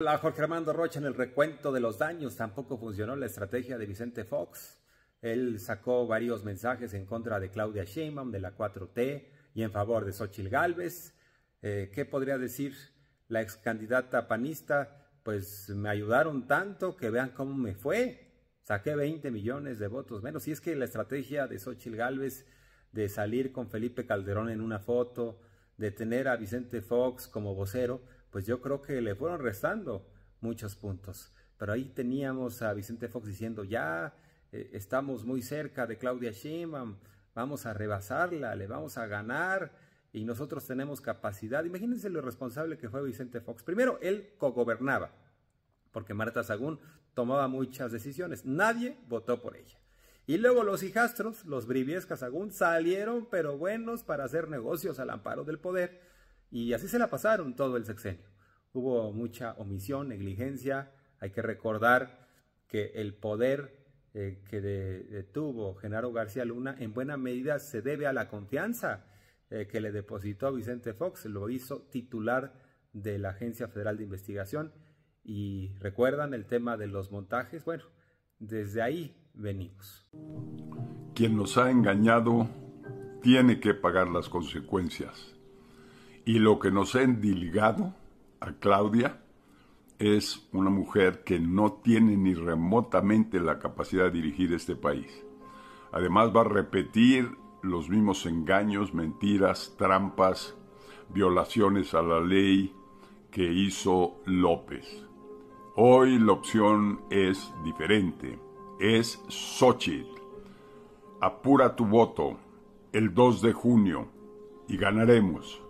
Hola, Jorge Armando Rocha en el recuento de los daños. Tampoco funcionó la estrategia de Vicente Fox. Él sacó varios mensajes en contra de Claudia Sheinbaum, de la 4T, y en favor de Xochitl Galvez. Eh, ¿Qué podría decir la ex candidata panista? Pues me ayudaron tanto que vean cómo me fue. Saqué 20 millones de votos menos. Y es que la estrategia de Xochitl Gálvez de salir con Felipe Calderón en una foto, de tener a Vicente Fox como vocero, pues yo creo que le fueron restando muchos puntos. Pero ahí teníamos a Vicente Fox diciendo, ya eh, estamos muy cerca de Claudia Sheinbaum, vamos a rebasarla, le vamos a ganar y nosotros tenemos capacidad. Imagínense lo responsable que fue Vicente Fox. Primero, él cogobernaba, porque Marta Sagún tomaba muchas decisiones. Nadie votó por ella. Y luego los hijastros, los Briviescas Sagún, salieron, pero buenos para hacer negocios al amparo del poder y así se la pasaron todo el sexenio. Hubo mucha omisión, negligencia. Hay que recordar que el poder eh, que detuvo Genaro García Luna en buena medida se debe a la confianza eh, que le depositó Vicente Fox. Lo hizo titular de la Agencia Federal de Investigación. Y recuerdan el tema de los montajes. Bueno, desde ahí venimos. Quien nos ha engañado tiene que pagar las consecuencias y lo que nos ha endilgado a Claudia es una mujer que no tiene ni remotamente la capacidad de dirigir este país. Además va a repetir los mismos engaños, mentiras, trampas, violaciones a la ley que hizo López. Hoy la opción es diferente, es Xochitl. Apura tu voto el 2 de junio y ganaremos.